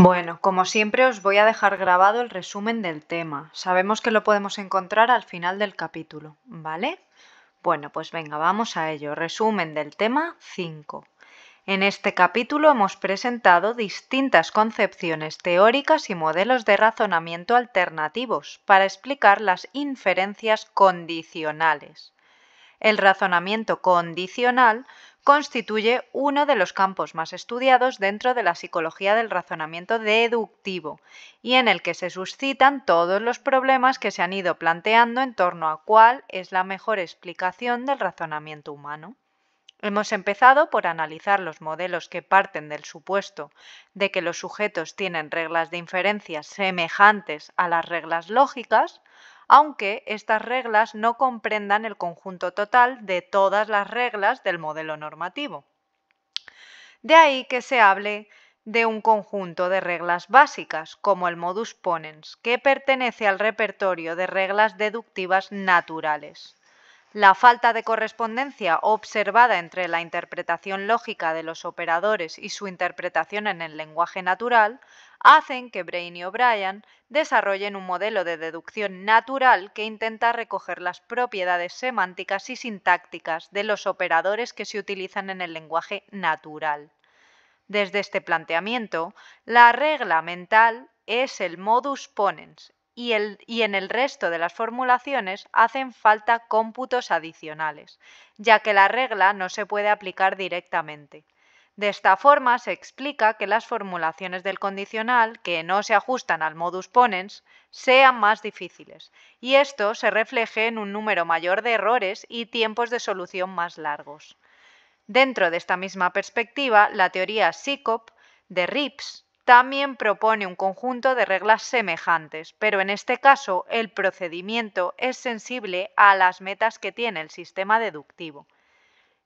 Bueno, como siempre os voy a dejar grabado el resumen del tema. Sabemos que lo podemos encontrar al final del capítulo, ¿vale? Bueno, pues venga, vamos a ello. Resumen del tema 5. En este capítulo hemos presentado distintas concepciones teóricas y modelos de razonamiento alternativos para explicar las inferencias condicionales. El razonamiento condicional constituye uno de los campos más estudiados dentro de la psicología del razonamiento deductivo y en el que se suscitan todos los problemas que se han ido planteando en torno a cuál es la mejor explicación del razonamiento humano. Hemos empezado por analizar los modelos que parten del supuesto de que los sujetos tienen reglas de inferencia semejantes a las reglas lógicas, aunque estas reglas no comprendan el conjunto total de todas las reglas del modelo normativo. De ahí que se hable de un conjunto de reglas básicas, como el modus ponens, que pertenece al repertorio de reglas deductivas naturales. La falta de correspondencia observada entre la interpretación lógica de los operadores y su interpretación en el lenguaje natural hacen que Brain y O'Brien desarrollen un modelo de deducción natural que intenta recoger las propiedades semánticas y sintácticas de los operadores que se utilizan en el lenguaje natural. Desde este planteamiento, la regla mental es el modus ponens y, en el resto de las formulaciones hacen falta cómputos adicionales, ya que la regla no se puede aplicar directamente. De esta forma se explica que las formulaciones del condicional que no se ajustan al modus ponens sean más difíciles y esto se refleje en un número mayor de errores y tiempos de solución más largos. Dentro de esta misma perspectiva, la teoría SICOP de RIPS también propone un conjunto de reglas semejantes, pero en este caso el procedimiento es sensible a las metas que tiene el sistema deductivo.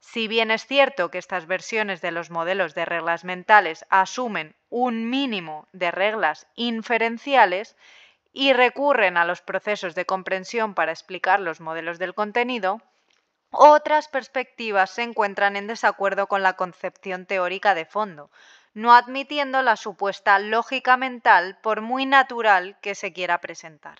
Si bien es cierto que estas versiones de los modelos de reglas mentales asumen un mínimo de reglas inferenciales y recurren a los procesos de comprensión para explicar los modelos del contenido, otras perspectivas se encuentran en desacuerdo con la concepción teórica de fondo, no admitiendo la supuesta lógica mental por muy natural que se quiera presentar.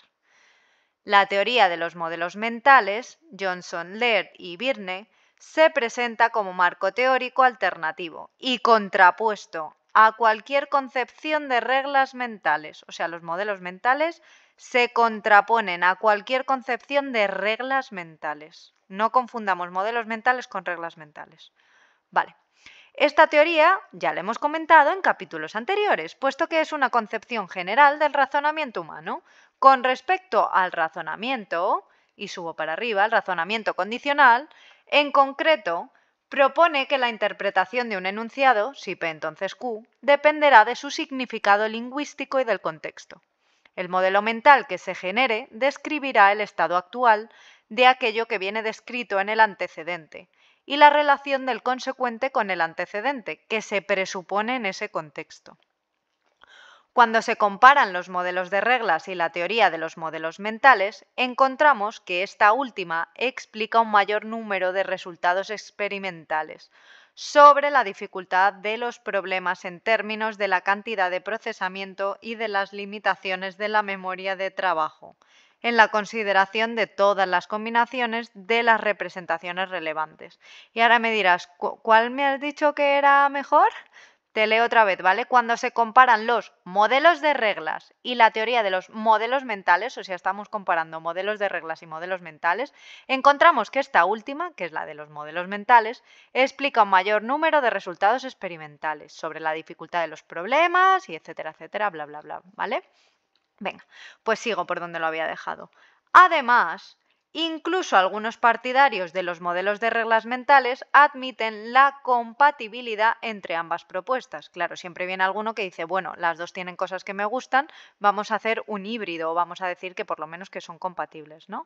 La teoría de los modelos mentales, Johnson, Laird y Birne, se presenta como marco teórico alternativo y contrapuesto a cualquier concepción de reglas mentales. O sea, los modelos mentales se contraponen a cualquier concepción de reglas mentales. No confundamos modelos mentales con reglas mentales. Vale. Esta teoría ya la hemos comentado en capítulos anteriores, puesto que es una concepción general del razonamiento humano. Con respecto al razonamiento, y subo para arriba, el razonamiento condicional, en concreto, propone que la interpretación de un enunciado, si P entonces Q, dependerá de su significado lingüístico y del contexto. El modelo mental que se genere describirá el estado actual de aquello que viene descrito en el antecedente y la relación del consecuente con el antecedente que se presupone en ese contexto. Cuando se comparan los modelos de reglas y la teoría de los modelos mentales, encontramos que esta última explica un mayor número de resultados experimentales sobre la dificultad de los problemas en términos de la cantidad de procesamiento y de las limitaciones de la memoria de trabajo, en la consideración de todas las combinaciones de las representaciones relevantes. Y ahora me dirás, ¿cuál me has dicho que era mejor? Te leo otra vez, ¿vale? Cuando se comparan los modelos de reglas y la teoría de los modelos mentales, o sea, estamos comparando modelos de reglas y modelos mentales, encontramos que esta última, que es la de los modelos mentales, explica un mayor número de resultados experimentales sobre la dificultad de los problemas y etcétera, etcétera, bla, bla, bla, ¿vale? Venga, pues sigo por donde lo había dejado. Además, Incluso algunos partidarios de los modelos de reglas mentales admiten la compatibilidad entre ambas propuestas. Claro, siempre viene alguno que dice, bueno, las dos tienen cosas que me gustan, vamos a hacer un híbrido o vamos a decir que por lo menos que son compatibles, ¿no?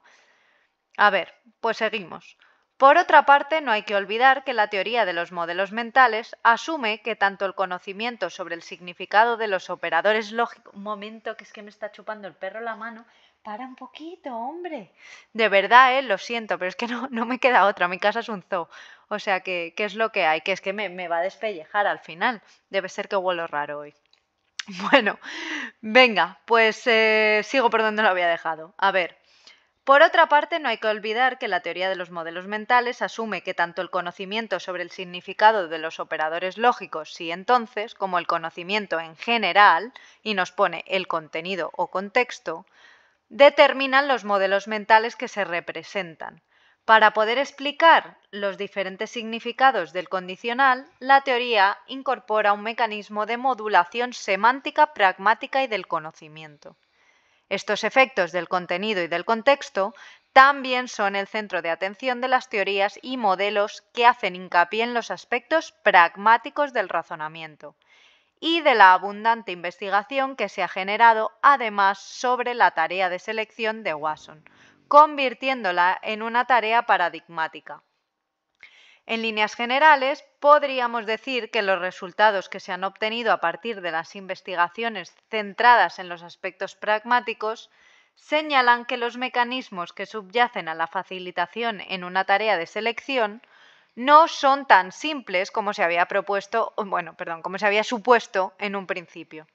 A ver, pues seguimos. Por otra parte, no hay que olvidar que la teoría de los modelos mentales asume que tanto el conocimiento sobre el significado de los operadores lógicos... Un momento, que es que me está chupando el perro la mano para un poquito, hombre. De verdad, eh, lo siento, pero es que no, no me queda otra. Mi casa es un zoo. O sea, que, ¿qué es lo que hay? Que es que me, va a despellejar al final. Debe ser que huelo raro hoy. Bueno, venga, pues eh, sigo por donde lo había dejado. A ver. Por otra parte, no hay que olvidar que la teoría de los modelos mentales asume que tanto el conocimiento sobre el significado de los operadores lógicos, sí entonces, como el conocimiento en general, y nos pone el contenido o contexto, determinan los modelos mentales que se representan. Para poder explicar los diferentes significados del condicional, la teoría incorpora un mecanismo de modulación semántica, pragmática y del conocimiento. Estos efectos del contenido y del contexto también son el centro de atención de las teorías y modelos que hacen hincapié en los aspectos pragmáticos del razonamiento, y de la abundante investigación que se ha generado además sobre la tarea de selección de Wasson, convirtiéndola en una tarea paradigmática. En líneas generales, podríamos decir que los resultados que se han obtenido a partir de las investigaciones centradas en los aspectos pragmáticos señalan que los mecanismos que subyacen a la facilitación en una tarea de selección no son tan simples como se había propuesto, bueno, perdón, como se había supuesto en un principio.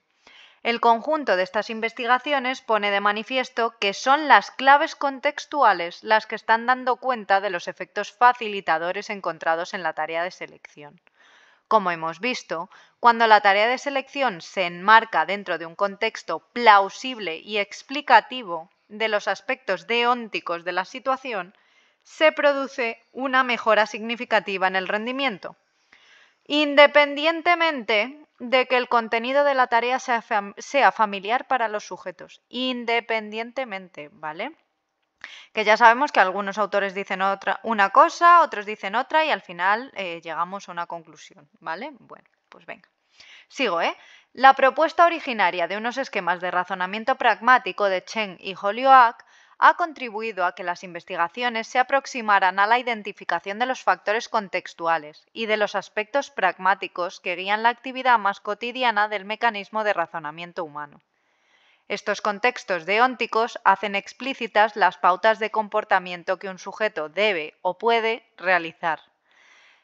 El conjunto de estas investigaciones pone de manifiesto que son las claves contextuales las que están dando cuenta de los efectos facilitadores encontrados en la tarea de selección. Como hemos visto, cuando la tarea de selección se enmarca dentro de un contexto plausible y explicativo de los aspectos deónticos de la situación, se produce una mejora significativa en el rendimiento. Independientemente de que el contenido de la tarea sea, familiar para los sujetos, independientemente, ¿vale? Que ya sabemos que algunos autores dicen otra, una cosa, otros dicen otra y al final eh, llegamos a una conclusión, ¿vale? Bueno, pues venga. Sigo, ¿eh? La propuesta originaria de unos esquemas de razonamiento pragmático de Cheng y Holyoak ha contribuido a que las investigaciones se aproximaran a la identificación de los factores contextuales y de los aspectos pragmáticos que guían la actividad más cotidiana del mecanismo de razonamiento humano. Estos contextos deónticos hacen explícitas las pautas de comportamiento que un sujeto debe o puede realizar.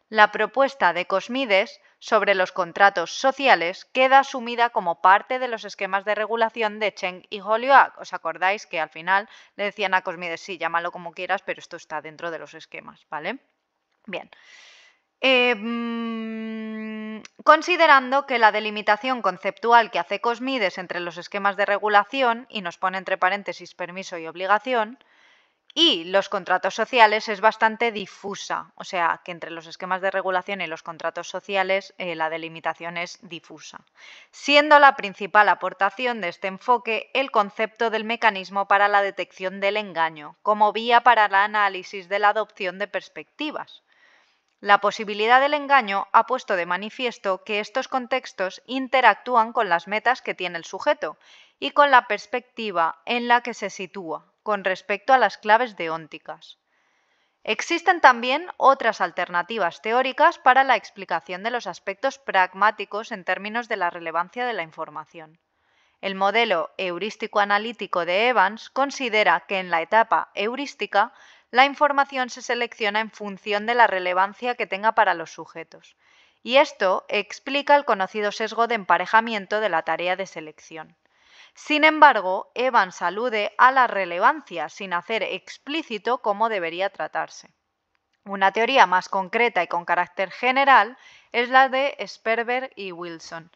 La propuesta de Cosmides sobre los contratos sociales queda asumida como parte de los esquemas de regulación de Cheng y Holyoak. ¿Os acordáis que al final le decían a Cosmides, sí, llámalo como quieras, pero esto está dentro de los esquemas, ¿vale? Bien. Em, considerando que la delimitación conceptual que hace Cosmides entre los esquemas de regulación, y nos pone entre paréntesis permiso y obligación, y los contratos sociales es bastante difusa, o sea que entre los esquemas de regulación y los contratos sociales eh, la delimitación es difusa, siendo la principal aportación de este enfoque el concepto del mecanismo para la detección del engaño como vía para el análisis de la adopción de perspectivas. La posibilidad del engaño ha puesto de manifiesto que estos contextos interactúan con las metas que tiene el sujeto y con la perspectiva en la que se sitúa, con respecto a las claves deónticas. Existen también otras alternativas teóricas para la explicación de los aspectos pragmáticos en términos de la relevancia de la información. El modelo heurístico analítico de Evans considera que en la etapa heurística la información se selecciona en función de la relevancia que tenga para los sujetos, y esto explica el conocido sesgo de emparejamiento de la tarea de selección. Sin embargo, Evans alude a la relevancia sin hacer explícito cómo debería tratarse. Una teoría más concreta y con carácter general es la de Sperber y Wilson,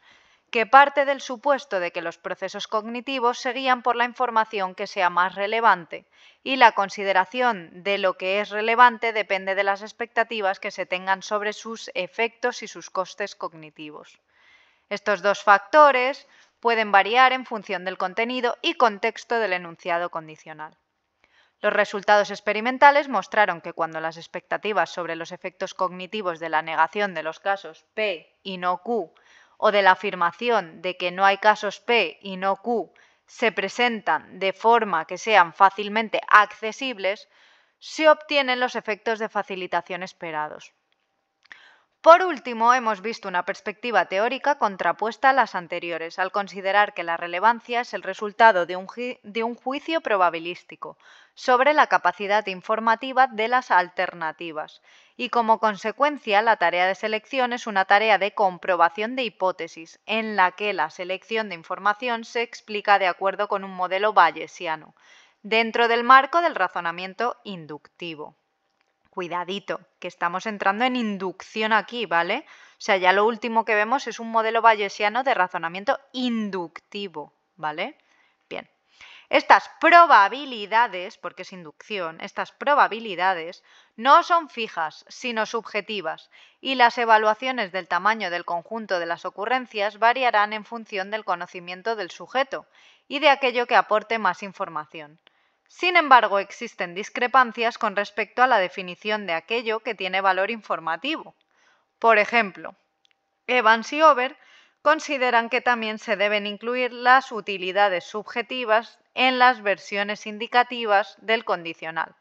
que parte del supuesto de que los procesos cognitivos se guían por la información que sea más relevante y la consideración de lo que es relevante depende de las expectativas que se tengan sobre sus efectos y sus costes cognitivos. Estos dos factores pueden variar en función del contenido y contexto del enunciado condicional. Los resultados experimentales mostraron que cuando las expectativas sobre los efectos cognitivos de la negación de los casos P y no Q o de la afirmación de que no hay casos P y no Q se presentan de forma que sean fácilmente accesibles, se obtienen los efectos de facilitación esperados. Por último, hemos visto una perspectiva teórica contrapuesta a las anteriores, al considerar que la relevancia es el resultado de un, juicio probabilístico sobre la capacidad informativa de las alternativas, y como consecuencia la tarea de selección es una tarea de comprobación de hipótesis, en la que la selección de información se explica de acuerdo con un modelo bayesiano, dentro del marco del razonamiento inductivo cuidadito, que estamos entrando en inducción aquí, ¿vale? O sea, ya lo último que vemos es un modelo bayesiano de razonamiento inductivo, ¿vale? Bien. Estas probabilidades, porque es inducción, estas probabilidades no son fijas, sino subjetivas, y las evaluaciones del tamaño del conjunto de las ocurrencias variarán en función del conocimiento del sujeto y de aquello que aporte más información. Sin embargo, existen discrepancias con respecto a la definición de aquello que tiene valor informativo. Por ejemplo, Evans y Over consideran que también se deben incluir las utilidades subjetivas en las versiones indicativas del condicional,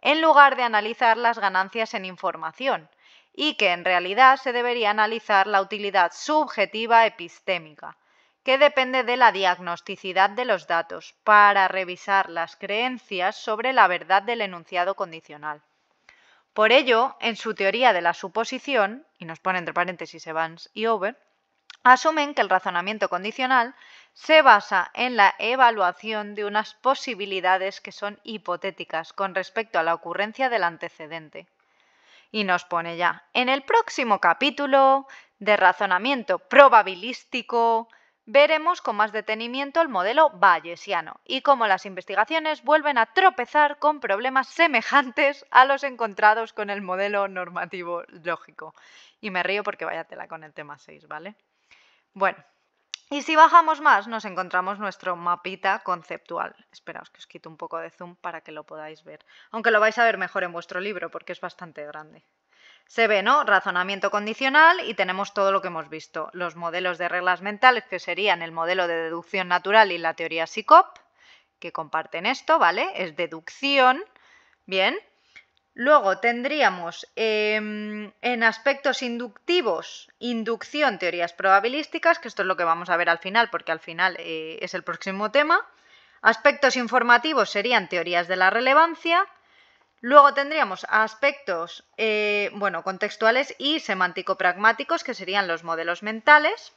en lugar de analizar las ganancias en información, y que en realidad se debería analizar la utilidad subjetiva epistémica, que depende de la diagnosticidad de los datos para revisar las creencias sobre la verdad del enunciado condicional. Por ello, en su teoría de la suposición, y nos pone entre paréntesis Evans y Over, asumen que el razonamiento condicional se basa en la evaluación de unas posibilidades que son hipotéticas con respecto a la ocurrencia del antecedente. Y nos pone ya, en el próximo capítulo de razonamiento probabilístico, veremos con más detenimiento el modelo bayesiano y cómo las investigaciones vuelven a tropezar con problemas semejantes a los encontrados con el modelo normativo lógico. Y me río porque tela con el tema 6, ¿vale? Bueno, y si bajamos más, nos encontramos nuestro mapita conceptual. Esperaos que os quito un poco de zoom para que lo podáis ver, aunque lo vais a ver mejor en vuestro libro porque es bastante grande. Se ve, ¿no? Razonamiento condicional y tenemos todo lo que hemos visto. Los modelos de reglas mentales, que serían el modelo de deducción natural y la teoría SICOP, que comparten esto, ¿vale? Es deducción. Bien. Luego tendríamos em, en aspectos inductivos, inducción, teorías probabilísticas, que esto es lo que vamos a ver al final, porque al final eh, es el próximo tema. Aspectos informativos serían teorías de la relevancia Luego tendríamos aspectos, eh, bueno, contextuales y semántico-pragmáticos, que serían los modelos mentales.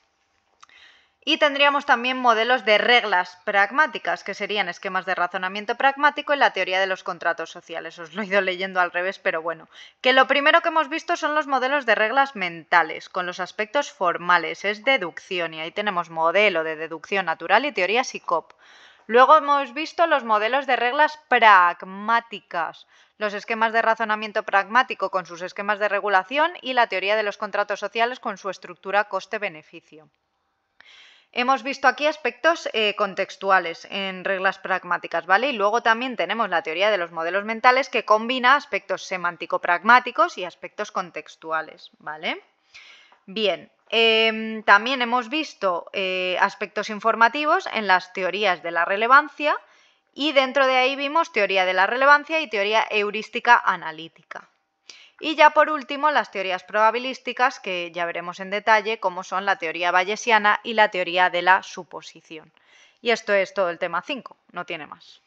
Y tendríamos también modelos de reglas pragmáticas, que serían esquemas de razonamiento pragmático en la teoría de los contratos sociales. Os lo he ido leyendo al revés, pero bueno. Que lo primero que hemos visto son los modelos de reglas mentales, con los aspectos formales, es deducción, y ahí tenemos modelo de deducción natural y teoría SICOP. Luego hemos visto los modelos de reglas pragmáticas, los esquemas de razonamiento pragmático con sus esquemas de regulación y la teoría de los contratos sociales con su estructura coste-beneficio. Hemos visto aquí aspectos eh, contextuales en reglas pragmáticas, ¿vale? Y luego también tenemos la teoría de los modelos mentales que combina aspectos semántico-pragmáticos y aspectos contextuales, ¿vale? Bien, em, también hemos visto eh, aspectos informativos en las teorías de la relevancia, y dentro de ahí vimos teoría de la relevancia y teoría heurística analítica. Y ya por último, las teorías probabilísticas, que ya veremos en detalle como son la teoría bayesiana y la teoría de la suposición. Y esto es todo el tema 5, no tiene más.